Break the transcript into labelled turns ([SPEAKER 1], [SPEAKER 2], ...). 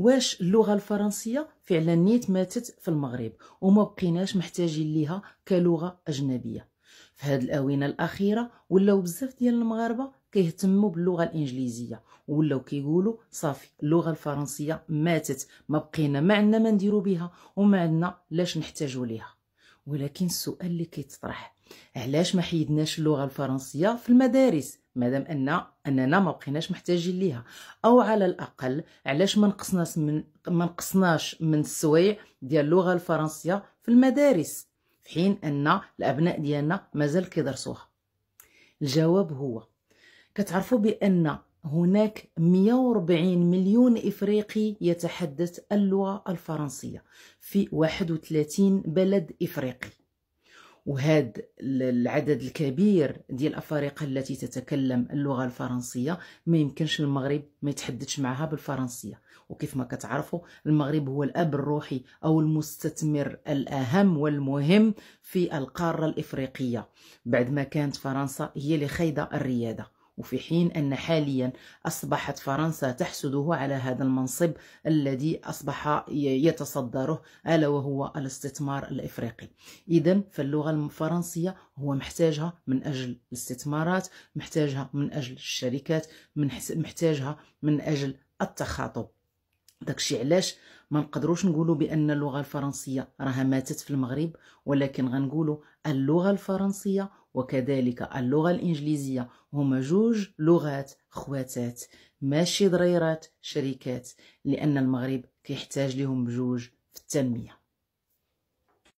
[SPEAKER 1] واش اللغه الفرنسيه فعلا نيت ماتت في المغرب وما بقيناش محتاجين ليها كلغه اجنبيه في هذه الاونه الاخيره ولاو بزاف ديال المغاربه كيهتموا باللغه الانجليزيه ولاو كيقولوا صافي اللغه الفرنسيه ماتت ما بقينا ما عندنا ما نديرو بها وما عندنا لاش نحتاجو ليها ولكن السؤال اللي كيتطرح علاش ما حيدناش اللغه الفرنسيه في المدارس مادام ان اننا ما بقيناش محتاجين ليها او على الاقل علاش ما نقصناش من ما نقصناش من السويع ديال اللغه الفرنسيه في المدارس في حين ان الابناء ديالنا مازال كيدرسوها الجواب هو كتعرفوا بان هناك 140 مليون إفريقي يتحدث اللغة الفرنسية في 31 بلد إفريقي وهذا العدد الكبير ديال الافارقه التي تتكلم اللغه الفرنسيه ما يمكنش المغرب ما يتحدثش معها بالفرنسيه وكيف ما كتعرفوا المغرب هو الاب الروحي او المستثمر الاهم والمهم في القاره الافريقيه بعد ما كانت فرنسا هي اللي خايده الرياده وفي حين أن حاليا أصبحت فرنسا تحسده على هذا المنصب الذي أصبح يتصدره ألا وهو الاستثمار الإفريقي إذا فاللغة الفرنسية هو محتاجها من أجل الاستثمارات محتاجها من أجل الشركات محتاجها من أجل التخاطب داكشي علاش ما نقدروش نقولوا بان اللغه الفرنسيه راها ماتت في المغرب ولكن غنقولوا اللغه الفرنسيه وكذلك اللغه الانجليزيه هما جوج لغات خواتات ماشي ضريرات شركات لان المغرب كيحتاج لهم جوج في التنميه